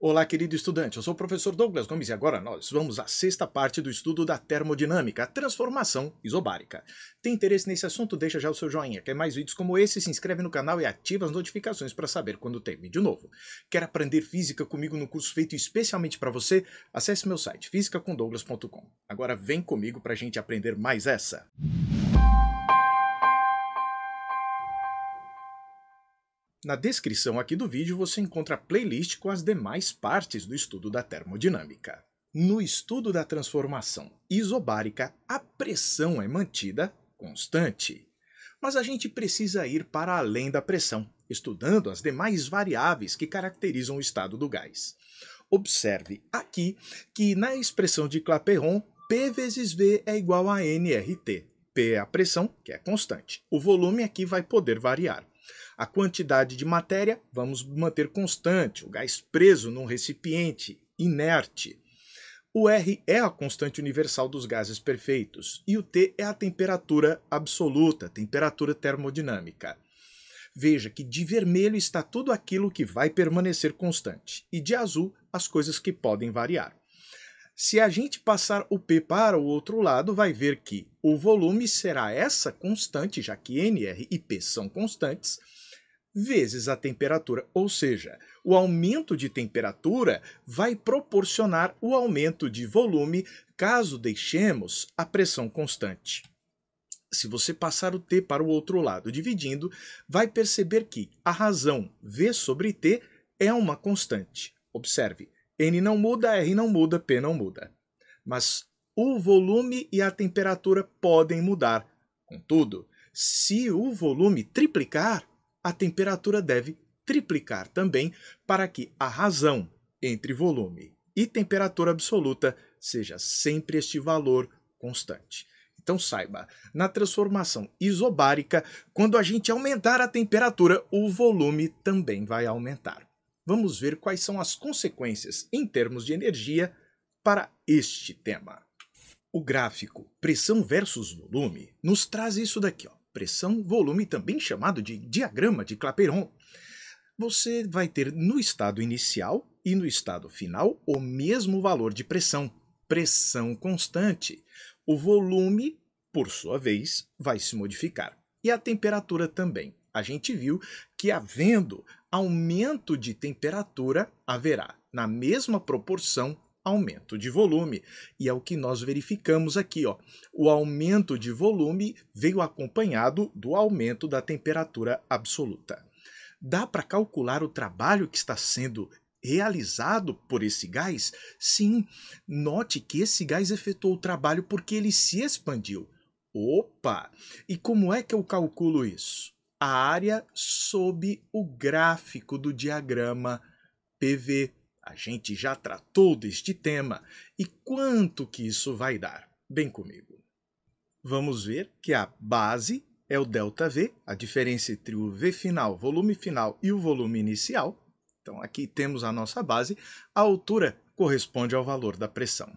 Olá, querido estudante. Eu sou o professor Douglas Gomes e agora nós vamos à sexta parte do estudo da termodinâmica, a transformação isobárica. Tem interesse nesse assunto? Deixa já o seu joinha. Quer mais vídeos como esse? Se inscreve no canal e ativa as notificações para saber quando tem vídeo novo. Quer aprender física comigo no curso feito especialmente para você? Acesse meu site fisicacondouglas.com. Agora vem comigo para a gente aprender mais essa. Música Na descrição aqui do vídeo você encontra a playlist com as demais partes do estudo da termodinâmica. No estudo da transformação isobárica, a pressão é mantida constante. Mas a gente precisa ir para além da pressão, estudando as demais variáveis que caracterizam o estado do gás. Observe aqui que na expressão de Clapeyron, P vezes V é igual a nRT. P é a pressão, que é constante. O volume aqui vai poder variar. A quantidade de matéria vamos manter constante, o gás preso num recipiente inerte. O R é a constante universal dos gases perfeitos e o T é a temperatura absoluta, temperatura termodinâmica. Veja que de vermelho está tudo aquilo que vai permanecer constante e de azul as coisas que podem variar. Se a gente passar o P para o outro lado, vai ver que o volume será essa constante, já que n, r e P são constantes, vezes a temperatura, ou seja, o aumento de temperatura vai proporcionar o aumento de volume caso deixemos a pressão constante. Se você passar o T para o outro lado dividindo, vai perceber que a razão V sobre T é uma constante. Observe, N não muda, R não muda, P não muda. Mas o volume e a temperatura podem mudar. Contudo, se o volume triplicar, a temperatura deve triplicar também para que a razão entre volume e temperatura absoluta seja sempre este valor constante. Então saiba, na transformação isobárica, quando a gente aumentar a temperatura, o volume também vai aumentar vamos ver quais são as consequências em termos de energia para este tema. O gráfico pressão versus volume nos traz isso daqui, ó. pressão, volume, também chamado de diagrama de Clapeyron. Você vai ter no estado inicial e no estado final o mesmo valor de pressão, pressão constante. O volume, por sua vez, vai se modificar. E a temperatura também. A gente viu que havendo aumento de temperatura haverá, na mesma proporção, aumento de volume. E é o que nós verificamos aqui. Ó. O aumento de volume veio acompanhado do aumento da temperatura absoluta. Dá para calcular o trabalho que está sendo realizado por esse gás? Sim, note que esse gás efetuou o trabalho porque ele se expandiu. Opa! E como é que eu calculo isso? a área sob o gráfico do diagrama PV. A gente já tratou deste tema e quanto que isso vai dar? Bem comigo. Vamos ver que a base é o ΔV, a diferença entre o V final, volume final e o volume inicial. Então aqui temos a nossa base, a altura corresponde ao valor da pressão.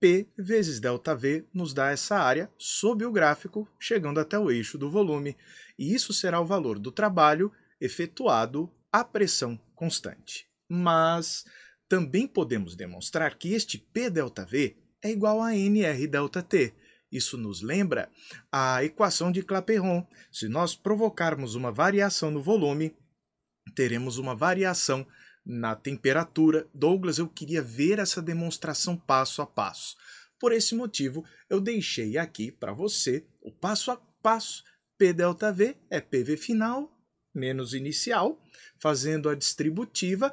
P vezes ΔV nos dá essa área sob o gráfico, chegando até o eixo do volume e isso será o valor do trabalho efetuado à pressão constante. Mas também podemos demonstrar que este pΔV é igual a nRΔT. Isso nos lembra a equação de Clapeyron. Se nós provocarmos uma variação no volume, teremos uma variação na temperatura. Douglas, eu queria ver essa demonstração passo a passo. Por esse motivo, eu deixei aqui para você o passo a passo P delta V é PV final menos inicial, fazendo a distributiva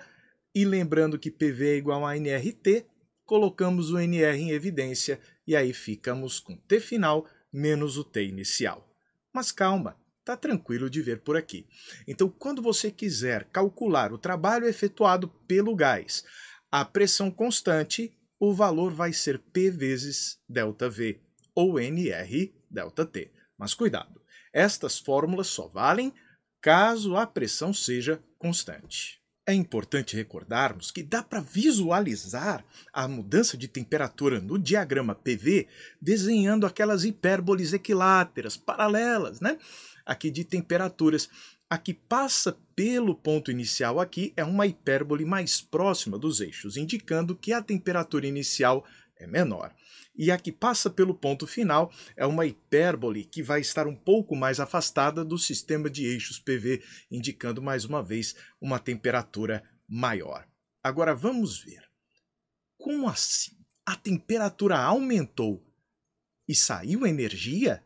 e lembrando que PV é igual a NRT, colocamos o NR em evidência e aí ficamos com T final menos o T inicial. Mas calma, está tranquilo de ver por aqui. Então, quando você quiser calcular o trabalho efetuado pelo gás, a pressão constante, o valor vai ser P vezes delta V ou NR delta T. Mas cuidado, estas fórmulas só valem caso a pressão seja constante. É importante recordarmos que dá para visualizar a mudança de temperatura no diagrama PV desenhando aquelas hipérboles equiláteras paralelas, né? Aqui de temperaturas. A que passa pelo ponto inicial aqui é uma hipérbole mais próxima dos eixos, indicando que a temperatura inicial é menor. E a que passa pelo ponto final é uma hipérbole que vai estar um pouco mais afastada do sistema de eixos PV, indicando mais uma vez uma temperatura maior. Agora vamos ver. Como assim? A temperatura aumentou e saiu energia?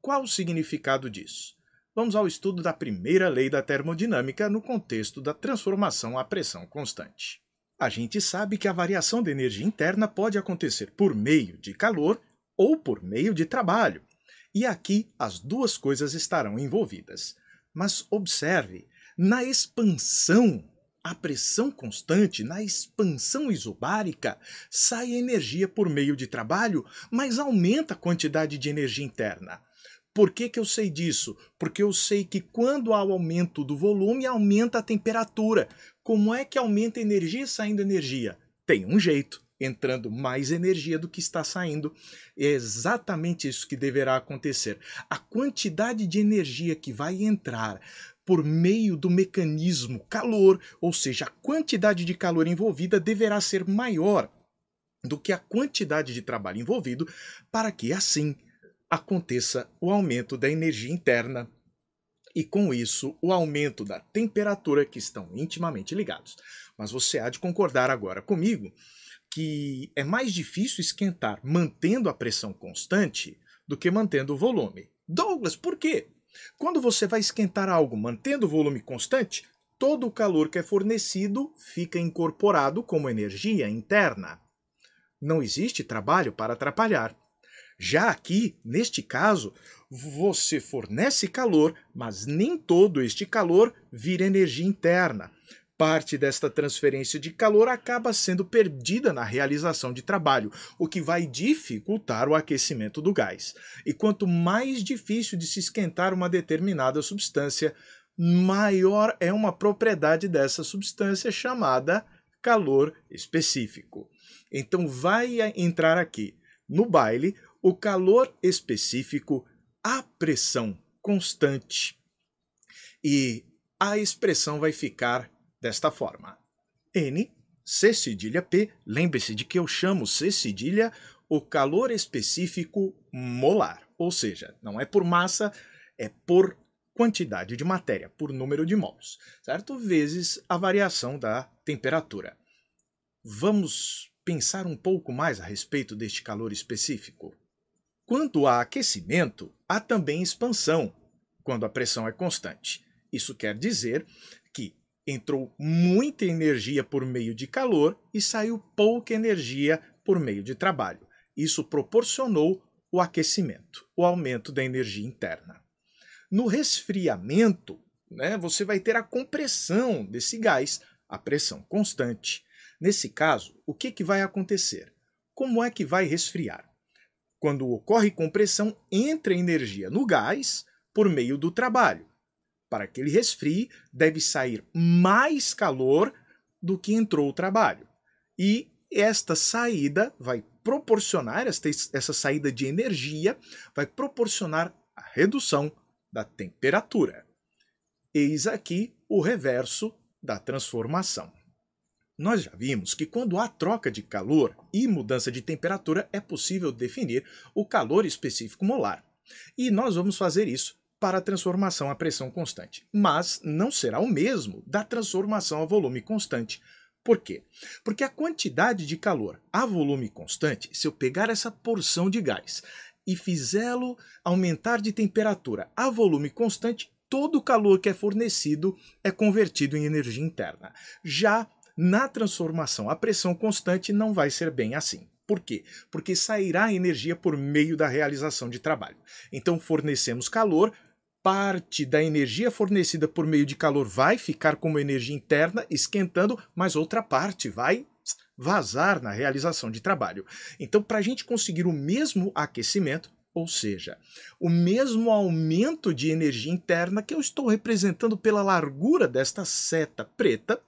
Qual o significado disso? Vamos ao estudo da primeira lei da termodinâmica no contexto da transformação à pressão constante. A gente sabe que a variação de energia interna pode acontecer por meio de calor ou por meio de trabalho. E aqui as duas coisas estarão envolvidas. Mas observe, na expansão, a pressão constante, na expansão isobárica, sai energia por meio de trabalho, mas aumenta a quantidade de energia interna. Por que, que eu sei disso? Porque eu sei que quando há o aumento do volume, aumenta a temperatura. Como é que aumenta a energia saindo energia? Tem um jeito entrando mais energia do que está saindo. É exatamente isso que deverá acontecer. A quantidade de energia que vai entrar por meio do mecanismo calor, ou seja, a quantidade de calor envolvida deverá ser maior do que a quantidade de trabalho envolvido, para que assim aconteça o aumento da energia interna e, com isso, o aumento da temperatura, que estão intimamente ligados. Mas você há de concordar agora comigo que é mais difícil esquentar mantendo a pressão constante do que mantendo o volume. Douglas, por quê? Quando você vai esquentar algo mantendo o volume constante, todo o calor que é fornecido fica incorporado como energia interna. Não existe trabalho para atrapalhar. Já aqui, neste caso, você fornece calor, mas nem todo este calor vira energia interna. Parte desta transferência de calor acaba sendo perdida na realização de trabalho, o que vai dificultar o aquecimento do gás. E quanto mais difícil de se esquentar uma determinada substância, maior é uma propriedade dessa substância chamada calor específico. Então vai entrar aqui no baile o calor específico, a pressão constante. E a expressão vai ficar desta forma: N, C cedilha P, lembre-se de que eu chamo C cedilha o calor específico molar, ou seja, não é por massa, é por quantidade de matéria, por número de mols, certo? Vezes a variação da temperatura. Vamos pensar um pouco mais a respeito deste calor específico. Quando há aquecimento, há também expansão, quando a pressão é constante. Isso quer dizer que entrou muita energia por meio de calor e saiu pouca energia por meio de trabalho. Isso proporcionou o aquecimento, o aumento da energia interna. No resfriamento, né, você vai ter a compressão desse gás, a pressão constante. Nesse caso, o que, que vai acontecer? Como é que vai resfriar? Quando ocorre compressão, entra energia no gás por meio do trabalho. Para que ele resfrie, deve sair mais calor do que entrou o trabalho. E esta saída vai proporcionar, esta, essa saída de energia, vai proporcionar a redução da temperatura. Eis aqui o reverso da transformação. Nós já vimos que quando há troca de calor e mudança de temperatura é possível definir o calor específico molar. E nós vamos fazer isso para a transformação à pressão constante, mas não será o mesmo da transformação a volume constante. Por quê? Porque a quantidade de calor a volume constante, se eu pegar essa porção de gás e fizê-lo aumentar de temperatura a volume constante, todo o calor que é fornecido é convertido em energia interna. Já na transformação, a pressão constante não vai ser bem assim. Por quê? Porque sairá energia por meio da realização de trabalho. Então fornecemos calor, parte da energia fornecida por meio de calor vai ficar como energia interna esquentando, mas outra parte vai vazar na realização de trabalho. Então, para a gente conseguir o mesmo aquecimento, ou seja, o mesmo aumento de energia interna que eu estou representando pela largura desta seta preta,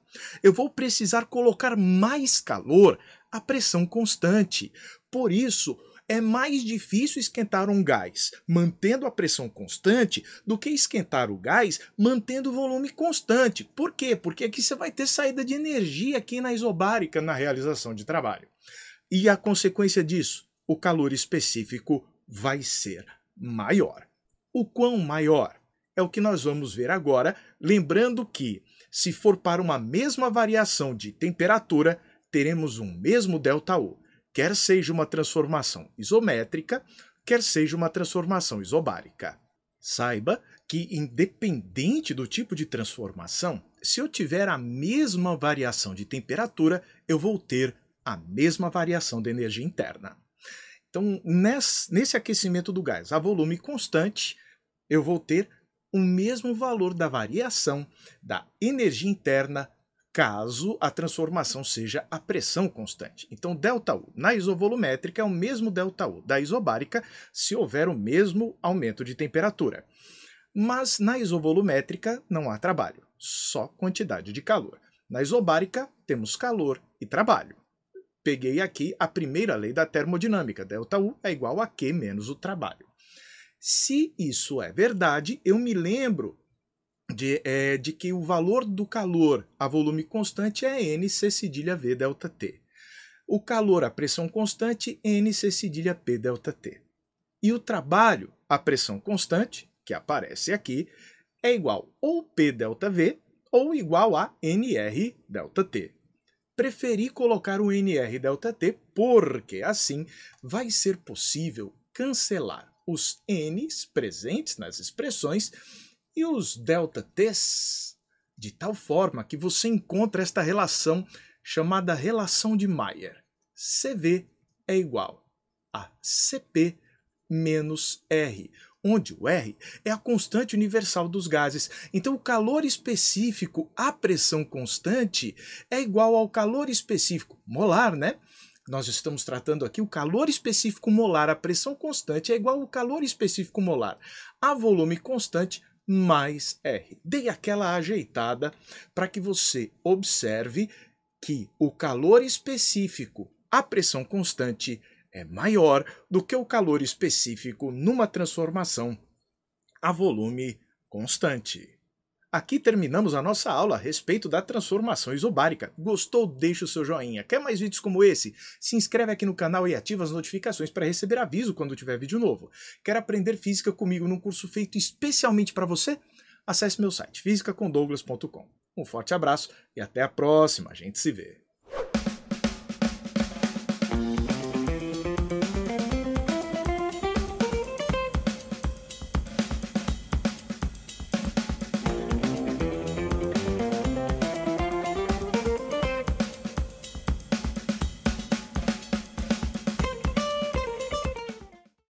eu vou precisar colocar mais calor a pressão constante. Por isso, é mais difícil esquentar um gás mantendo a pressão constante do que esquentar o gás mantendo o volume constante. Por quê? Porque aqui você vai ter saída de energia aqui na isobárica na realização de trabalho. E a consequência disso, o calor específico vai ser maior. O quão maior? É o que nós vamos ver agora, lembrando que se for para uma mesma variação de temperatura, teremos um mesmo ΔU, quer seja uma transformação isométrica, quer seja uma transformação isobárica. Saiba que, independente do tipo de transformação, se eu tiver a mesma variação de temperatura, eu vou ter a mesma variação de energia interna. Então, nesse aquecimento do gás a volume constante, eu vou ter o mesmo valor da variação da energia interna caso a transformação seja a pressão constante. Então, ΔU na isovolumétrica é o mesmo ΔU da isobárica se houver o mesmo aumento de temperatura. Mas na isovolumétrica não há trabalho, só quantidade de calor. Na isobárica temos calor e trabalho. Peguei aqui a primeira lei da termodinâmica, ΔU é igual a Q menos o trabalho. Se isso é verdade, eu me lembro de, é, de que o valor do calor a volume constante é NC cedilha V delta T. O calor a pressão constante, NC cedilha P delta T. E o trabalho a pressão constante, que aparece aqui, é igual ou P delta V ou igual a NR delta T. Preferi colocar o NR delta T porque assim vai ser possível cancelar os n's presentes nas expressões e os delta t's, de tal forma que você encontra esta relação chamada relação de Mayer. CV é igual a CP menos R, onde o R é a constante universal dos gases. Então, o calor específico à pressão constante é igual ao calor específico molar, né? Nós estamos tratando aqui o calor específico molar. A pressão constante é igual ao calor específico molar. A volume constante mais R. Dei aquela ajeitada para que você observe que o calor específico, a pressão constante, é maior do que o calor específico numa transformação a volume constante. Aqui terminamos a nossa aula a respeito da transformação isobárica. Gostou? Deixe o seu joinha. Quer mais vídeos como esse? Se inscreve aqui no canal e ativa as notificações para receber aviso quando tiver vídeo novo. Quer aprender física comigo num curso feito especialmente para você? Acesse meu site fisicacondouglas.com. Um forte abraço e até a próxima. A gente se vê.